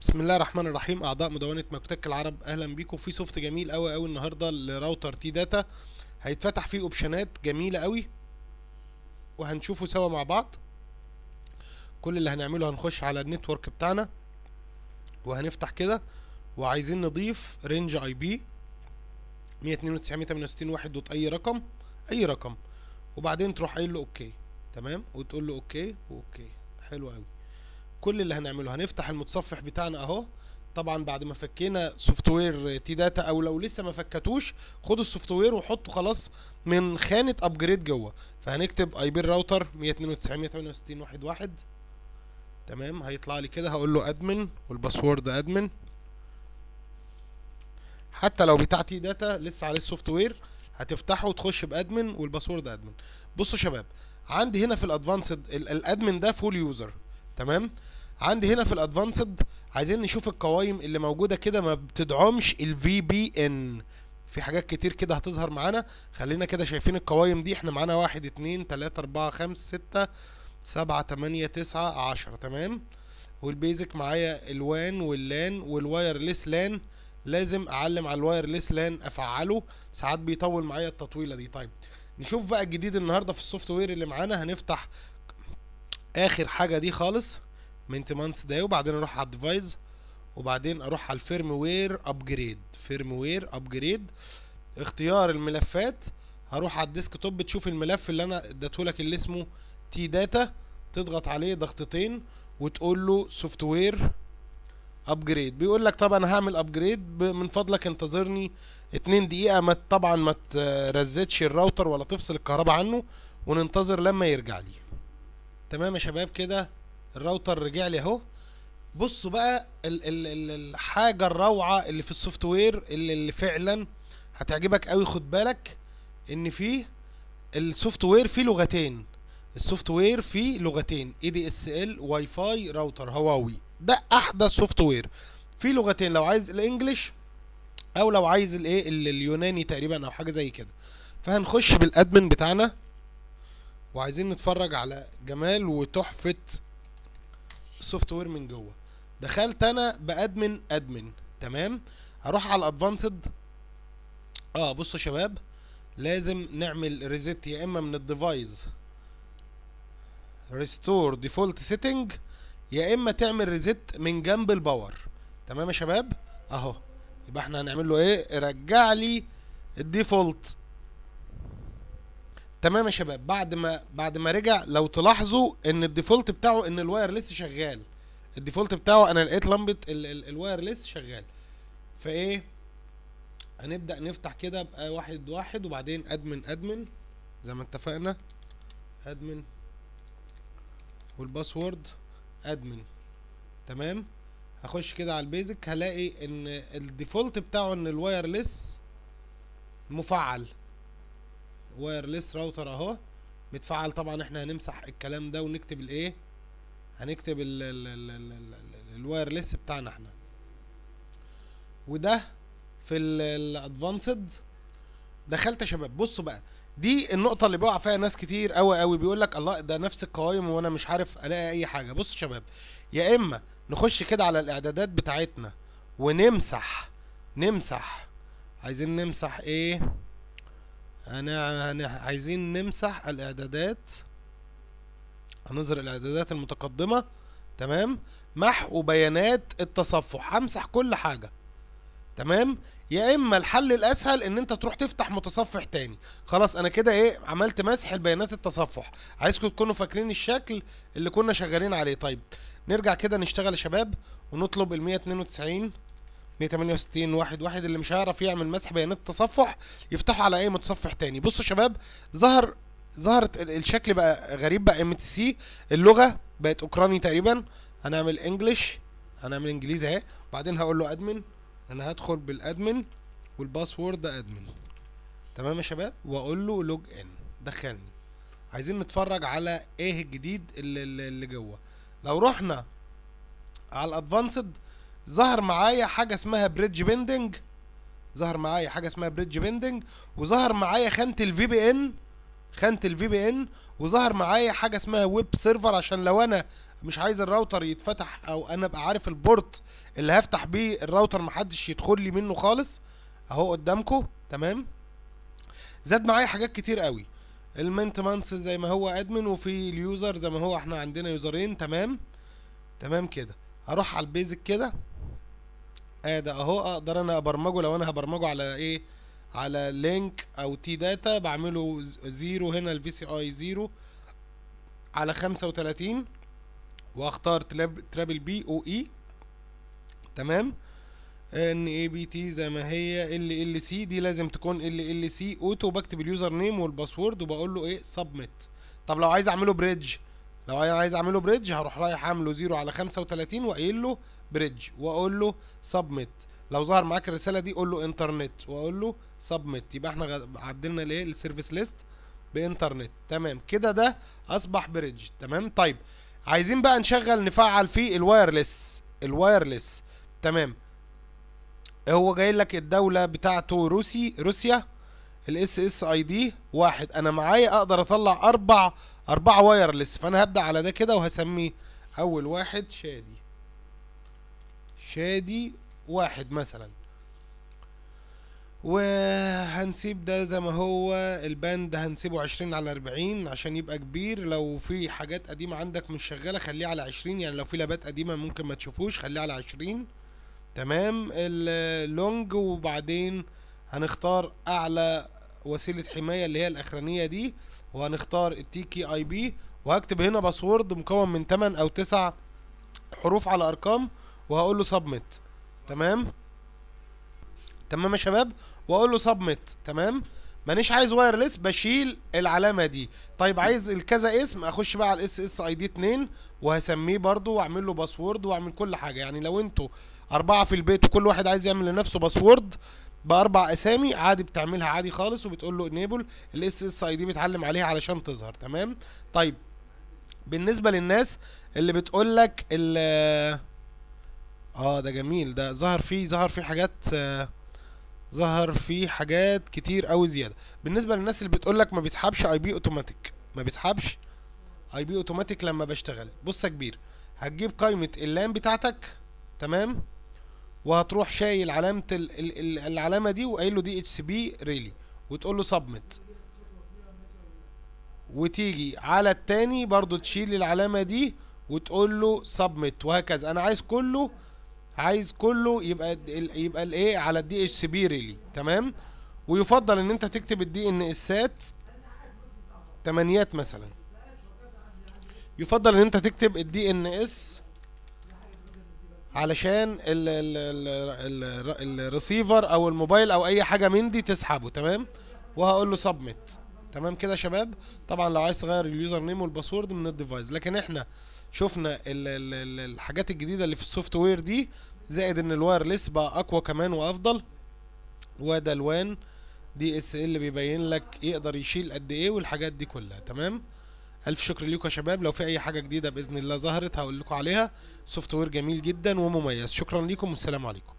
بسم الله الرحمن الرحيم اعضاء مدونه ماكوتك العرب اهلا بيكم في سوفت جميل قوي قوي النهارده لراوتر تي داتا هيتفتح فيه اوبشنات جميله قوي وهنشوفه سوا مع بعض كل اللي هنعمله هنخش على النتورك بتاعنا وهنفتح كده وعايزين نضيف رينج اي بي 192 دوت اي رقم اي رقم وبعدين تروح قايل له اوكي تمام وتقول له اوكي واوكي حلو قوي كل اللي هنعمله هنفتح المتصفح بتاعنا اهو طبعا بعد ما فكينا سوفت وير تي داتا او لو لسه ما فكتوش خدوا السوفت وير وحطوا خلاص من خانه ابجريد جوه فهنكتب اي بي راوتر 192 168 واحد واحد تمام هيطلع لي كده هقول له ادمن والباسورد ادمن حتى لو بتاع تي داتا لسه عليه السوفت وير هتفتحه وتخش بادمن والباسورد ادمن بصوا شباب عندي هنا في الادفانسد الادمن ده فول يوزر تمام عندي هنا في الادفانسد عايزين نشوف القوائم اللي موجوده كده ما بتدعمش الفي بي ان في حاجات كتير كده هتظهر معانا خلينا كده شايفين القوائم دي احنا معانا واحد اتنين تلاتة اربعة خمسة ستة سبعة تمانية تسعة عشرة تمام والبيزك معايا الوان واللان والوايرلس لان لازم اعلم على الوايرلس لان افعله ساعات بيطول معايا التطويله دي طيب نشوف بقى الجديد النهارده في السوفت وير اللي معانا هنفتح اخر حاجه دي خالص مينتمانس ده وبعدين اروح على الديفايز وبعدين اروح على الفيرم وير ابجريد فيرم وير ابجريد اختيار الملفات هروح على الديسك توب تشوف الملف اللي انا اديتهولك اللي اسمه تي داتا تضغط عليه ضغطتين وتقول له سوفت وير ابجريد بيقول لك طب انا هعمل ابجريد من فضلك انتظرني 2 دقيقه ما طبعا ما ترزتش الراوتر ولا تفصل الكهرباء عنه وننتظر لما يرجع لي تمام يا شباب كده الراوتر رجع لي اهو بصوا بقى الحاجه الروعه اللي في السوفت وير اللي, اللي فعلا هتعجبك قوي خد بالك ان فيه السوفت وير فيه لغتين السوفت وير فيه لغتين اي دي اس ال واي فاي راوتر هواوي ده احدث سوفت وير فيه لغتين لو عايز الانجليش او لو عايز الايه اليوناني تقريبا او حاجه زي كده فهنخش بالادمن بتاعنا وعايزين نتفرج على جمال وتحفه سوفت وير من جوه دخلت انا بادمن ادمن تمام هروح على الادفانسد اه بصوا يا شباب لازم نعمل ريزيت يا اما من الديفايس ريستور ديفولت سيتنج يا اما تعمل ريزيت من جنب الباور تمام يا شباب اهو يبقى احنا هنعمل له ايه رجع لي الديفولت تمام يا شباب بعد ما بعد ما رجع لو تلاحظوا ان الديفولت بتاعه ان الوايرلس شغال الديفولت بتاعه انا لقيت لمبه الوايرلس شغال فايه هنبدا نفتح كده بقى واحد واحد وبعدين ادمن ادمن زي ما اتفقنا ادمن والباسورد ادمن تمام هخش كده على البيزك هلاقي ان الديفولت بتاعه ان الوايرلس مفعل وايرلس راوتر اهو متفعل طبعا احنا هنمسح الكلام ده ونكتب الايه هنكتب الوايرلس بتاعنا احنا وده في الادفانسد دخلت يا شباب بصوا بقى دي النقطه اللي بيقع فيها ناس كتير قوي قوي بيقول لك الله ده نفس القوائم وانا مش عارف الاقي اي حاجه بصوا يا شباب يا اما نخش كده على الاعدادات بتاعتنا ونمسح نمسح عايزين نمسح ايه هن... عايزين نمسح الاعدادات هنظهر الاعدادات المتقدمة تمام محو بيانات التصفح همسح كل حاجة تمام يا اما الحل الاسهل ان انت تروح تفتح متصفح تاني خلاص انا كده ايه عملت مسح البيانات التصفح عايزكم تكونوا فاكرين الشكل اللي كنا شغالين عليه طيب نرجع كده نشتغل يا شباب ونطلب ال 192 168 واحد واحد اللي مش هيعرف يعمل مسح بيانات تصفح يفتحه على اي متصفح تاني بصوا يا شباب ظهر ظهرت الشكل بقى غريب بقى ام تي سي اللغه بقت اوكراني تقريبا هنعمل انجلش هنعمل انجليزي اهي بعدين هقول له ادمن انا هدخل بالادمن والباسورد ده ادمن تمام يا شباب واقول له لوج ان دخلني عايزين نتفرج على ايه الجديد اللي, اللي جوه لو رحنا على الادفانسد ظهر معايا حاجه اسمها بريدج بيندنج ظهر معايا حاجه اسمها بريدج بيندنج وظهر معايا خانه الفي بي ان خانه الفي بي ان وظهر معايا حاجه اسمها ويب سيرفر عشان لو انا مش عايز الراوتر يتفتح او انا ابقى عارف البورت اللي هفتح بيه الراوتر محدش يدخل لي منه خالص اهو قدامكم تمام زاد معايا حاجات كتير قوي المينتمنس زي ما هو ادمن وفي اليوزر زي ما هو احنا عندنا يوزرين تمام تمام كده هروح على البيزك كده ادي آه، اهو اقدر انا ابرمجه لو انا هبرمجه على ايه على لينك او تي داتا بعمله زيرو هنا الفي سي اي زيرو على خمسة وتلاتين واختار ترابل بي او اي تمام ان اي بي تي زي ما هي ال ال سي دي لازم تكون ال ال سي اوتو بكتب اليوزر نيم والباسورد وبقول له ايه سبميت طب لو عايز اعمله بريدج لو انا عايز اعمله بريدج هروح رايح عامله زيرو على 35 وقايل له بريدج واقول له سبميت لو ظهر معاك الرساله دي قول له انترنت واقول له سبميت يبقى احنا عدلنا الايه السيرفيس ليست بانترنت تمام كده ده اصبح بريدج تمام طيب عايزين بقى نشغل نفعل فيه الوايرلس الوايرلس تمام هو جاي لك الدوله بتاعته روسي روسيا الاس اس اي دي واحد انا معايا اقدر اطلع اربع اربعة وايرلس فانا هبدأ على ده كده وهسميه اول واحد شادي شادي واحد مثلا وهنسيب ده زي ما هو الباند هنسيبه عشرين على اربعين عشان يبقى كبير لو في حاجات قديمة عندك مش شغالة خليه على عشرين يعني لو في لابات قديمة ممكن ما تشوفوش خليه على عشرين تمام اللونج وبعدين هنختار اعلى وسيله حمايه اللي هي الاخرانيه دي وهنختار التيكي اي بي وهكتب هنا باسورد مكون من 8 او 9 حروف على ارقام وهقول له سبميت تمام تمام يا شباب واقول له سبميت تمام مانيش عايز وايرلس بشيل العلامه دي طيب عايز الكذا اسم اخش بقى على الاس اس اي دي 2 وهسميه برده واعمل له باسورد واعمل كل حاجه يعني لو انتوا اربعه في البيت وكل واحد عايز يعمل لنفسه باسورد باربع اسامي عادي بتعملها عادي خالص وبتقول له انيبل الاس اس اي دي بتعلم عليها علشان تظهر تمام طيب بالنسبه للناس اللي بتقول لك ال اه ده جميل ده ظهر فيه ظهر فيه حاجات آه ظهر فيه حاجات كتير قوي زياده بالنسبه للناس اللي بتقول لك ما بيسحبش اي بي اوتوماتيك ما بيسحبش اي بي اوتوماتيك لما بشتغل بص يا كبير هتجيب قائمه اللام بتاعتك تمام وهتروح شايل علامه ال ال الـ العلامه دي وقايل له دي اتش بي ريلي وتقول له سبمت وتيجي على التاني برضو تشيل العلامه دي وتقول له سبمت وهكذا انا عايز كله عايز كله يبقى يبقى الايه على الدي اتش بي ريلي تمام ويفضل ان انت تكتب الدي ان اسات تمانيات مثلا يفضل ان انت تكتب الدي ان اس علشان الريسيفر او الموبايل او اي حاجه من دي تسحبه تمام وهقول له سبميت تمام كده يا شباب طبعا لو عايز تغير اليوزر نيم والباسورد من الديفايس لكن احنا شفنا الـ الـ الحاجات الجديده اللي في السوفت وير دي زائد ان الوايرلس بقى اقوى كمان وافضل وده الوان دي اس ال بيبين لك يقدر يشيل قد ايه والحاجات دي كلها تمام الف شكر ليكم يا شباب لو في اي حاجه جديده باذن الله ظهرت هقول لكم عليها سوفت وير جميل جدا ومميز شكرا ليكم والسلام عليكم